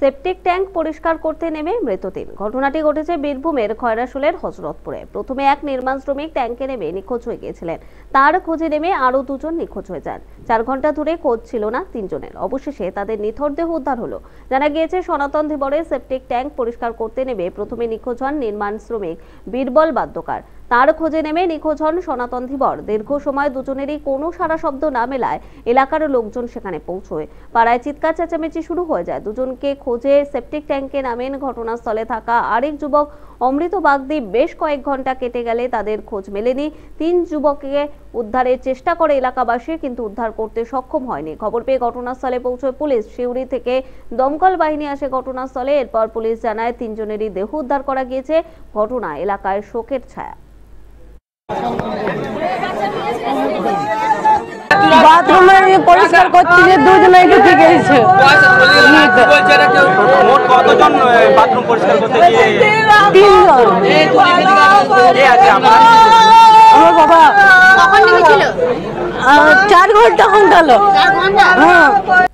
septic tank পরিষ্কার করতে নেমে তিন ঘটনাটি ঘটেছে বীরভূমের খয়রাশুলের হজরতপুরে প্রথমে এক নির্মাণ শ্রমিক ট্যাঙ্কে নেমে নিখোঁজ হয়ে গিয়েছিলেন তার খোঁজে নেমে আরও দুজন নিখোঁজ হয়ে যান চার ঘন্টা ধরে খোঁজ ছিল না তিনজনের অবশেষে তাদের নিথর দেহ উদ্ধার হলো জানা গিয়েছে সনাতন ধীবরে সেপটিক ট্যাঙ্ক পরিষ্কার করতে নেমে প্রথমে নিখোঁজ হন নির্মাণ শ্রমিক বীরবল বাদ্যকার তার খোঁজে নেমে নিখোঁজ হন সনাতন ধীবর দীর্ঘ সময় দুজনেরই কোনো সারা শব্দ না মেলায় এলাকার লোকজন সেখানে পৌঁছয় পাড়ায় চিৎকার চেঁচামেচি শুরু হয়ে যায় দুজনকে খোঁজে সেপটিক ট্যাঙ্কে নামেন ঘটনাস্থলে থাকা আরেক যুবক অমৃত বাগদি বেশ কয়েক ঘন্টা কেটে গেলে তাদের খোঁজ মেলেনি তিন যুবককে উদ্ধারের চেষ্টা করে এলাকাবাসী কিন্তু উদ্ধার করতে সক্ষম হয়নি খবর পেয়ে ঘটনাস্থলে পৌঁছয় পুলিশ শিউরি থেকে দমকল বাহিনী আসে ঘটনাস্থলে এরপর পুলিশ জানায় তিনজনেরই দেহ উদ্ধার করা গিয়েছে ঘটনা এলাকায় শোকের ছায়া বাথরুমে পরিষ্কার করতে যে দুজনে ঠিক হয়েছে কয়জন বাথরুম পরিষ্কার করতে গিয়ে তিনজন কে আছে আমার বাবা কখন লেগেছিল চার ঘন্টা ঘন্টালো হ্যাঁ